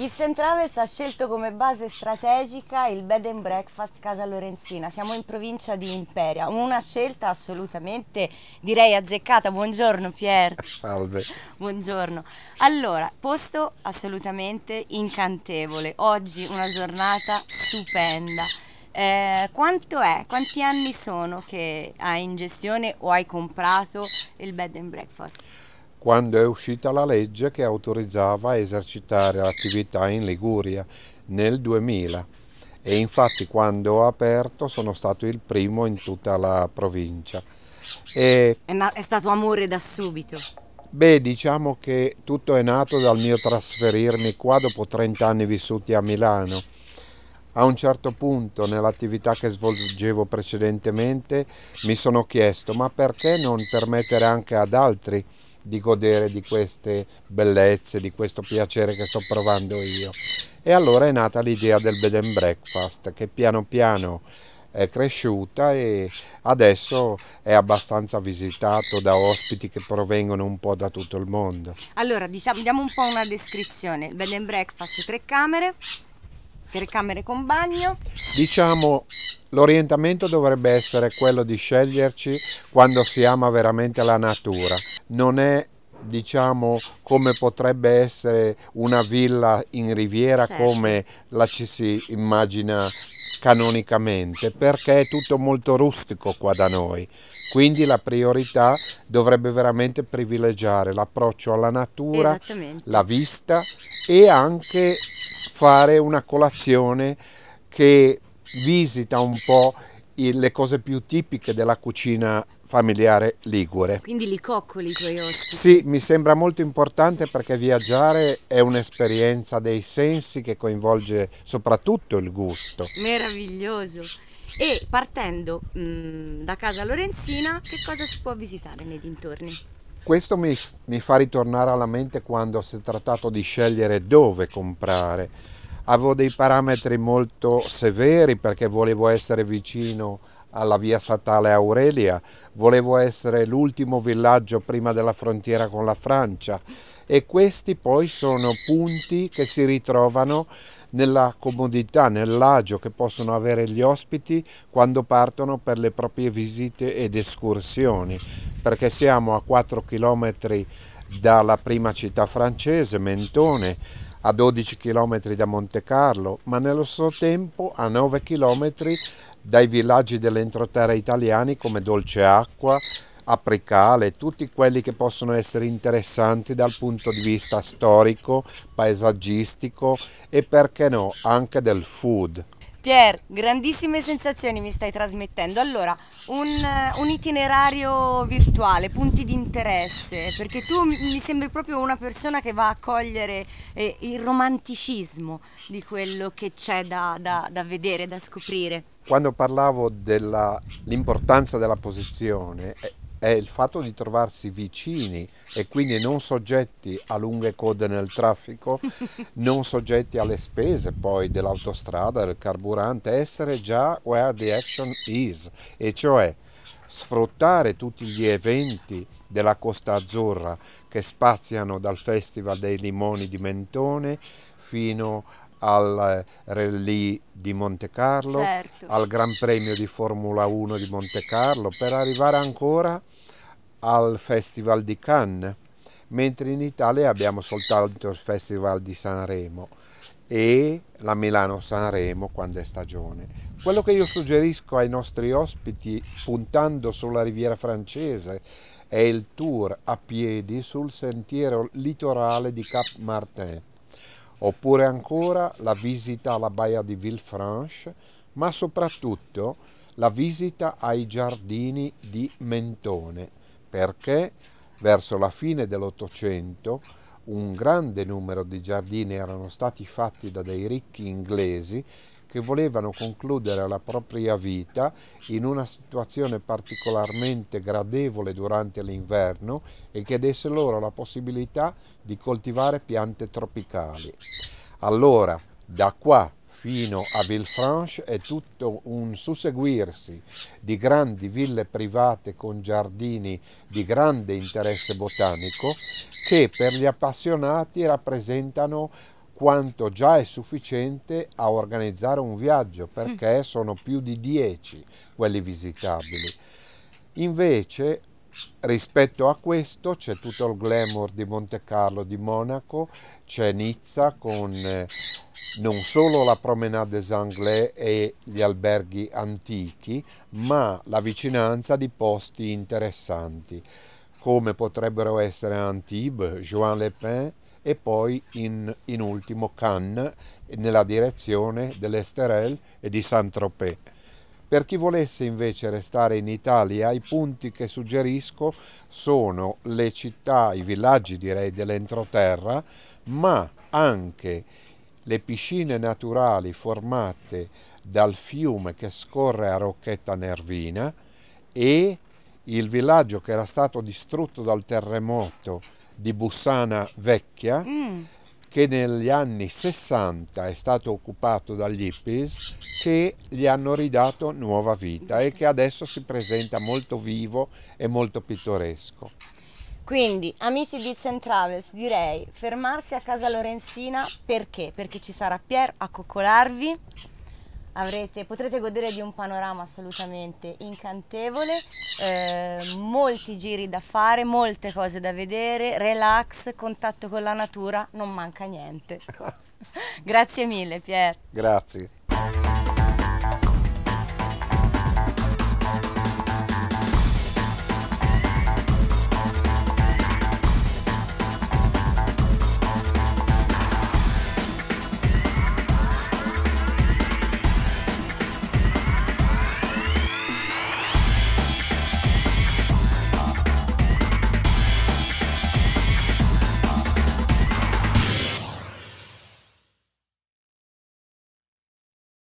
It's Travels ha scelto come base strategica il bed and breakfast Casa Lorenzina. Siamo in provincia di Imperia, una scelta assolutamente direi azzeccata. Buongiorno Pier. Salve. Buongiorno. Allora, posto assolutamente incantevole. Oggi una giornata stupenda. Eh, quanto è? Quanti anni sono che hai in gestione o hai comprato il bed and breakfast? quando è uscita la legge che autorizzava a esercitare l'attività in Liguria nel 2000 e infatti quando ho aperto sono stato il primo in tutta la provincia. E, è stato amore da subito? Beh, diciamo che tutto è nato dal mio trasferirmi qua dopo 30 anni vissuti a Milano. A un certo punto nell'attività che svolgevo precedentemente mi sono chiesto ma perché non permettere anche ad altri di godere di queste bellezze, di questo piacere che sto provando io. E allora è nata l'idea del bed and breakfast che piano piano è cresciuta e adesso è abbastanza visitato da ospiti che provengono un po' da tutto il mondo. Allora, diciamo, diamo un po' una descrizione. Il bed and breakfast, tre camere, tre camere con bagno. Diciamo, l'orientamento dovrebbe essere quello di sceglierci quando si ama veramente la natura non è diciamo come potrebbe essere una villa in riviera certo. come la ci si immagina canonicamente perché è tutto molto rustico qua da noi quindi la priorità dovrebbe veramente privilegiare l'approccio alla natura la vista e anche fare una colazione che visita un po' le cose più tipiche della cucina familiare ligure. Quindi li coccoli i tuoi ospiti? Sì, mi sembra molto importante perché viaggiare è un'esperienza dei sensi che coinvolge soprattutto il gusto. Meraviglioso! E partendo mh, mm, da casa Lorenzina, che cosa si può visitare nei dintorni? Questo mi, mi fa ritornare alla mente quando si è trattato di scegliere dove comprare avevo dei parametri molto severi perché volevo essere vicino alla via statale Aurelia, volevo essere l'ultimo villaggio prima della frontiera con la Francia e questi poi sono punti che si ritrovano nella comodità, nell'agio che possono avere gli ospiti quando partono per le proprie visite ed escursioni, perché siamo a 4 km dalla prima città francese, Mentone, a 12 km da Monte Carlo, ma nello stesso tempo a 9 km dai villaggi dell'entroterra italiani come Dolce Acqua, Apricale, tutti quelli che possono essere interessanti dal punto di vista storico, paesaggistico e perché no anche del food. Pier, grandissime sensazioni mi stai trasmettendo. Allora, un, eh, un itinerario virtuale, punti di interesse, perché tu mi, sembri proprio una persona che va a cogliere eh, il romanticismo di quello che c'è da, da, da vedere, da scoprire. Quando parlavo dell'importanza della posizione, eh, è il fatto di trovarsi vicini e quindi non soggetti a lunghe code nel traffico, non soggetti alle spese poi dell'autostrada, del carburante, essere già where the action is, e cioè sfruttare tutti gli eventi della Costa Azzurra che spaziano dal Festival dei Limoni di Mentone fino al Rally di Monte Carlo, certo. al Gran Premio di Formula 1 di Monte Carlo, per arrivare ancora al Festival di Cannes, mentre in Italia abbiamo soltanto il Festival di Sanremo e la Milano-Sanremo quando è stagione. Quello che io suggerisco ai nostri ospiti, puntando sulla riviera francese, è il tour a piedi sul sentiero litorale di Cap Martin, oppure ancora la visita alla baia di Villefranche, ma soprattutto la visita ai giardini di Mentone, perché verso la fine dell'Ottocento un grande numero di giardini erano stati fatti da dei ricchi inglesi che volevano concludere la propria vita in una situazione particolarmente gradevole durante l'inverno e che desse loro la possibilità di coltivare piante tropicali. Allora, da qua fino a Villefranche è tutto un susseguirsi di grandi ville private con giardini di grande interesse botanico che per gli appassionati rappresentano quanto già è sufficiente a organizzare un viaggio perché mm. sono più di 10 quelli visitabili. Invece rispetto a questo c'è tutto il glamour di Monte Carlo, di Monaco, c'è Nizza con eh, non solo la promenade des Anglais e gli alberghi antichi, ma la vicinanza di posti interessanti come potrebbero essere Antibes, Juan Le Pen e poi in, in ultimo Cannes nella direzione dell'Esterel e di Saint-Tropez. Per chi volesse invece restare in Italia, i punti che suggerisco sono le città, i villaggi direi dell'entroterra, ma anche le piscine naturali formate dal fiume che scorre a Rocchetta Nervina e il villaggio che era stato distrutto dal terremoto di Bussana Vecchia. Mm che negli anni 60 è stato occupato dagli hippies che gli hanno ridato nuova vita e che adesso si presenta molto vivo e molto pittoresco. Quindi, amici di Travels, direi fermarsi a casa Lorenzina perché? Perché ci sarà Pier a coccolarvi avrete, potrete godere di un panorama assolutamente incantevole, eh, molti giri da fare, molte cose da vedere, relax, contatto con la natura, non manca niente. Grazie mille Pier. Grazie.